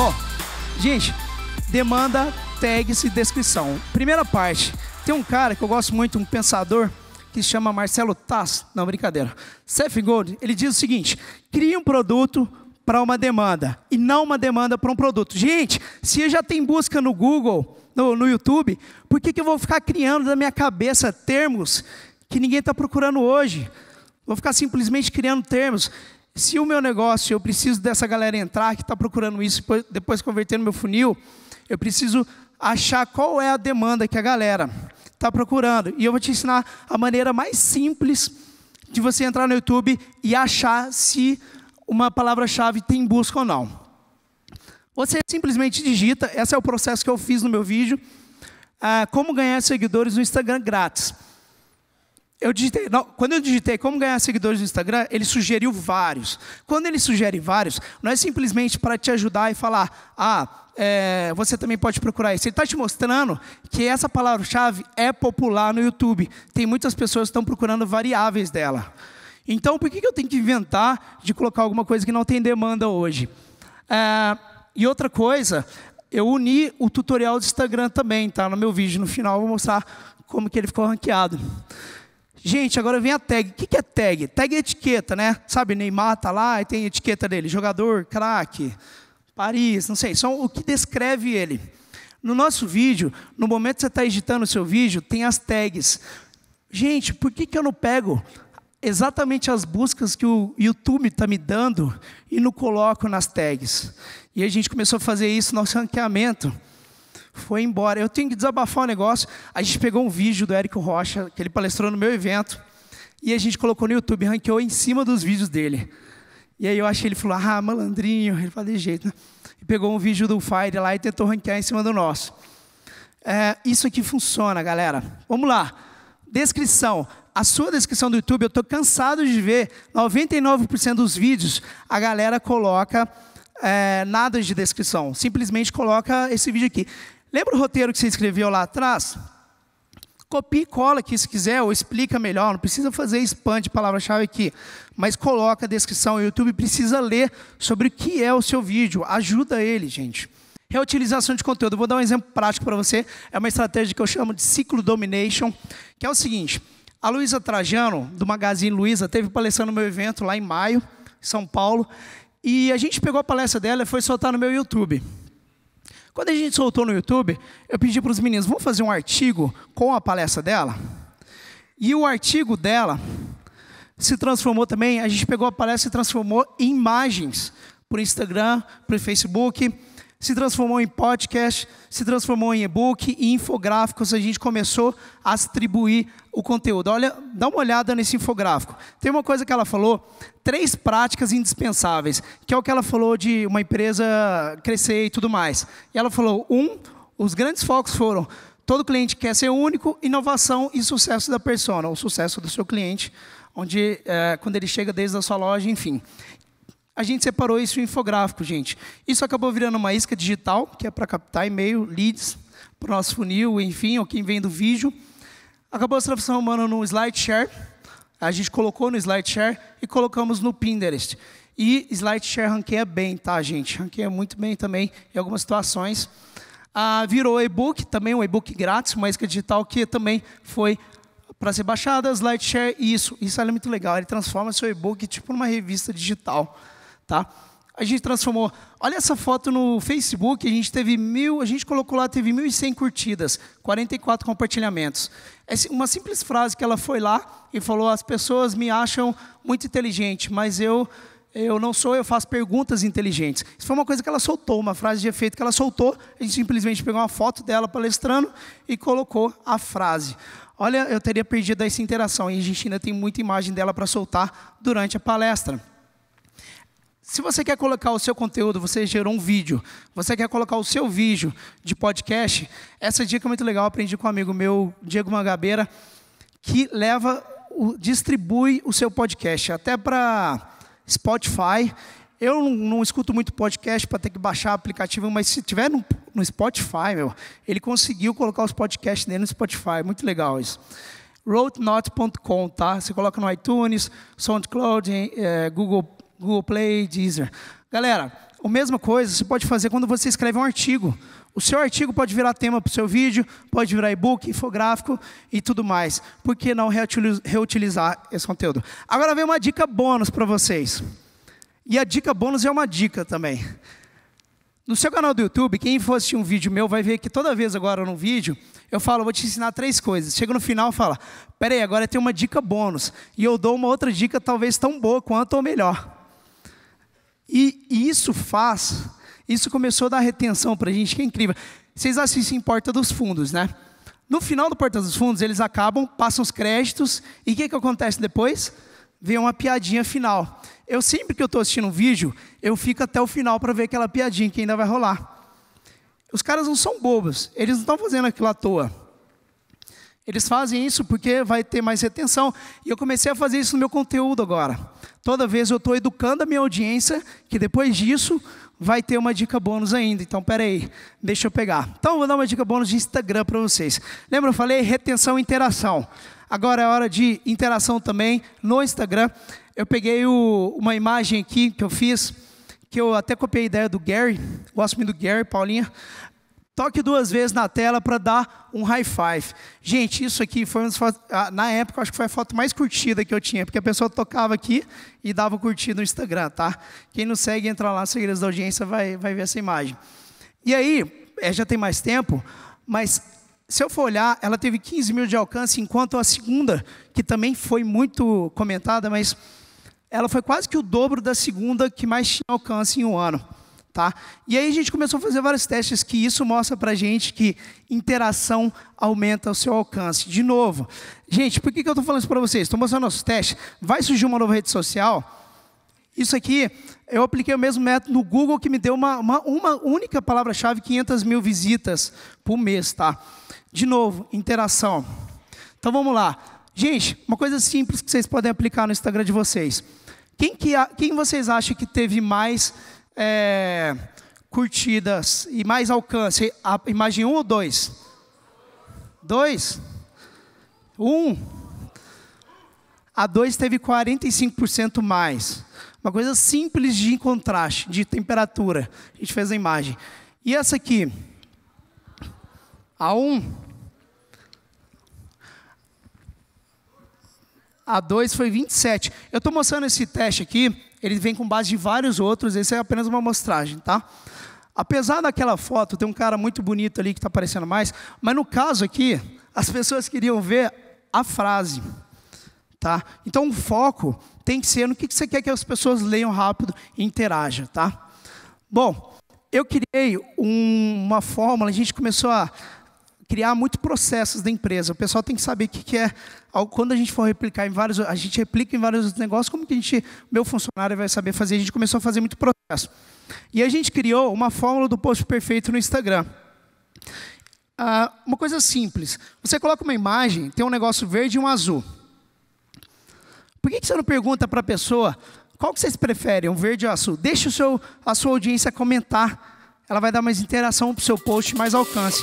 Bom, gente, demanda, tags e descrição. Primeira parte, tem um cara que eu gosto muito, um pensador, que se chama Marcelo Tass. Não, brincadeira. Seth Gold, ele diz o seguinte: crie um produto para uma demanda e não uma demanda para um produto. Gente, se já tem busca no Google, no, no YouTube, por que, que eu vou ficar criando na minha cabeça termos que ninguém está procurando hoje? Vou ficar simplesmente criando termos. Se o meu negócio, eu preciso dessa galera entrar que está procurando isso, depois converter no meu funil, eu preciso achar qual é a demanda que a galera está procurando. E eu vou te ensinar a maneira mais simples de você entrar no YouTube e achar se uma palavra-chave tem busca ou não. Você simplesmente digita, esse é o processo que eu fiz no meu vídeo, ah, como ganhar seguidores no Instagram grátis. Eu digitei, não, quando eu digitei como ganhar seguidores no Instagram, ele sugeriu vários. Quando ele sugere vários, não é simplesmente para te ajudar e falar, ah, é, você também pode procurar isso. Ele está te mostrando que essa palavra-chave é popular no YouTube. Tem muitas pessoas que estão procurando variáveis dela. Então, por que, que eu tenho que inventar de colocar alguma coisa que não tem demanda hoje? É, e outra coisa, eu uni o tutorial do Instagram também, tá? No meu vídeo, no final, eu vou mostrar como que ele ficou ranqueado. Gente, agora vem a tag. O que é tag? Tag é etiqueta, né? Sabe, Neymar tá lá e tem etiqueta dele. Jogador, craque, Paris, não sei. São o que descreve ele. No nosso vídeo, no momento que você está editando o seu vídeo, tem as tags. Gente, por que, que eu não pego exatamente as buscas que o YouTube está me dando e não coloco nas tags? E a gente começou a fazer isso no nosso ranqueamento foi embora. Eu tenho que desabafar um negócio. A gente pegou um vídeo do Érico Rocha, que ele palestrou no meu evento, e a gente colocou no YouTube, ranqueou em cima dos vídeos dele. E aí eu achei ele falou, ah, malandrinho, ele fala ah, de jeito, né? E pegou um vídeo do Fire lá e tentou ranquear em cima do nosso. É, isso aqui funciona, galera. Vamos lá. Descrição. A sua descrição do YouTube, eu estou cansado de ver 99% dos vídeos, a galera coloca é, nada de descrição. Simplesmente coloca esse vídeo aqui. Lembra o roteiro que você escreveu lá atrás? Copia e cola aqui se quiser, ou explica melhor. Não precisa fazer spam de palavra-chave aqui. Mas coloca a descrição. O YouTube precisa ler sobre o que é o seu vídeo. Ajuda ele, gente. Reutilização de conteúdo. Eu vou dar um exemplo prático para você. É uma estratégia que eu chamo de ciclo domination, que é o seguinte. A Luísa Trajano, do Magazine Luiza, teve palestrando no meu evento lá em maio, em São Paulo. E a gente pegou a palestra dela e foi soltar no meu YouTube. Quando a gente soltou no YouTube, eu pedi para os meninos, vamos fazer um artigo com a palestra dela? E o artigo dela se transformou também, a gente pegou a palestra e transformou em imagens para o Instagram, para o Facebook, se transformou em podcast, se transformou em e-book e infográficos. A gente começou a distribuir o conteúdo. Olha, dá uma olhada nesse infográfico. Tem uma coisa que ela falou, três práticas indispensáveis, que é o que ela falou de uma empresa crescer e tudo mais. E ela falou, um, os grandes focos foram todo cliente quer ser único, inovação e sucesso da persona, o sucesso do seu cliente, onde é, quando ele chega desde a sua loja, enfim a gente separou isso em infográfico, gente. Isso acabou virando uma isca digital, que é para captar e-mail, leads, para o nosso funil, enfim, ou quem vem do vídeo. Acabou se transformando no SlideShare, a gente colocou no SlideShare e colocamos no Pinterest. E SlideShare ranqueia bem, tá, gente? Ranqueia muito bem também em algumas situações. Ah, virou e-book, também um e-book grátis, uma isca digital que também foi para ser baixada, SlideShare, isso. Isso é muito legal, ele transforma seu e-book tipo numa revista digital tá? A gente transformou. Olha essa foto no Facebook, a gente teve mil, a gente colocou lá, teve 1.100 curtidas, 44 compartilhamentos. É uma simples frase que ela foi lá e falou: as pessoas me acham muito inteligente, mas eu eu não sou, eu faço perguntas inteligentes. Isso foi uma coisa que ela soltou, uma frase de efeito que ela soltou. A gente simplesmente pegou uma foto dela palestrando e colocou a frase. Olha, eu teria perdido essa interação e a gente ainda tem muita imagem dela para soltar durante a palestra. Se você quer colocar o seu conteúdo, você gerou um vídeo, você quer colocar o seu vídeo de podcast, essa dica é muito legal, aprendi com um amigo meu, Diego Mangabeira, que leva, distribui o seu podcast até para Spotify. Eu não, não, escuto muito podcast para ter que baixar aplicativo, mas se tiver no, no Spotify, meu, ele conseguiu colocar os podcasts dele no Spotify, muito legal isso roadnot.com, tá? Você coloca no iTunes, SoundCloud, eh, Google Google Play, Deezer. Galera, a mesma coisa você pode fazer quando você escreve um artigo. O seu artigo pode virar tema para o seu vídeo, pode virar e-book, infográfico e tudo mais. Por que não reutilizar esse conteúdo? Agora vem uma dica bônus para vocês. E a dica bônus é uma dica também. No seu canal do YouTube, quem for assistir um vídeo meu vai ver que toda vez agora no vídeo, eu falo, vou te ensinar três coisas. Chega no final e fala, peraí, agora tem uma dica bônus. E eu dou uma outra dica talvez tão boa quanto ou melhor. E, e isso faz, isso começou a dar retenção para a gente, que é incrível. Vocês assistem Porta dos Fundos, né? No final do Porta dos Fundos, eles acabam, passam os créditos, e o que, que acontece depois? Vem uma piadinha final. Eu sempre que eu estou assistindo um vídeo, eu fico até o final para ver aquela piadinha que ainda vai rolar. Os caras não são bobos, eles não estão fazendo aquilo à toa. Eles fazem isso porque vai ter mais retenção. E eu comecei a fazer isso no meu conteúdo agora. Toda vez eu estou educando a minha audiência, que depois disso vai ter uma dica bônus ainda. Então, peraí, deixa eu pegar. Então, eu vou dar uma dica bônus de Instagram para vocês. Lembra, eu falei retenção e interação. Agora é hora de interação também no Instagram. Eu peguei o, uma imagem aqui que eu fiz, que eu até copiei a ideia do Gary, gosto muito do Gary, Paulinha. Toque duas vezes na tela para dar um high five. Gente, isso aqui foi uma fotos, ah, na época, acho que foi a foto mais curtida que eu tinha, porque a pessoa tocava aqui e dava curtida no Instagram, tá? Quem não segue, entra lá, Segredos da Audiência, vai, vai ver essa imagem. E aí, é, já tem mais tempo, mas se eu for olhar, ela teve 15 mil de alcance, enquanto a segunda, que também foi muito comentada, mas ela foi quase que o dobro da segunda que mais tinha alcance em um ano. Tá? E aí a gente começou a fazer vários testes que isso mostra para gente que interação aumenta o seu alcance. De novo, gente, por que, que eu estou falando isso para vocês? Estou mostrando nossos testes. Vai surgir uma nova rede social? Isso aqui, eu apliquei o mesmo método no Google que me deu uma, uma, uma única palavra-chave, 500 mil visitas por mês, tá? De novo, interação. Então vamos lá. Gente, uma coisa simples que vocês podem aplicar no Instagram de vocês. Quem, que, quem vocês acham que teve mais é, curtidas e mais alcance? A imagem 1 um ou 2? 2? 1. Um. A 2 teve 45% mais. Uma coisa simples de contraste, de temperatura. A gente fez a imagem. E essa aqui? A 1. Um. A 2 foi 27. Eu estou mostrando esse teste aqui ele vem com base de vários outros, esse é apenas uma amostragem, tá? Apesar daquela foto, tem um cara muito bonito ali que está aparecendo mais, mas no caso aqui, as pessoas queriam ver a frase, tá? Então o foco tem que ser no que você quer que as pessoas leiam rápido e interajam, tá? Bom, eu criei um, uma fórmula, a gente começou a criar muitos processos da empresa. O pessoal tem que saber o que é. Quando a gente for replicar em vários, a gente replica em vários negócios, como que a gente, meu funcionário vai saber fazer? A gente começou a fazer muito processo. E a gente criou uma fórmula do post perfeito no Instagram. Ah, uma coisa simples. Você coloca uma imagem, tem um negócio verde e um azul. Por que, que você não pergunta para a pessoa qual que vocês preferem, um verde ou azul? Deixa o seu, a sua audiência comentar. Ela vai dar mais interação para o seu post, mais alcance.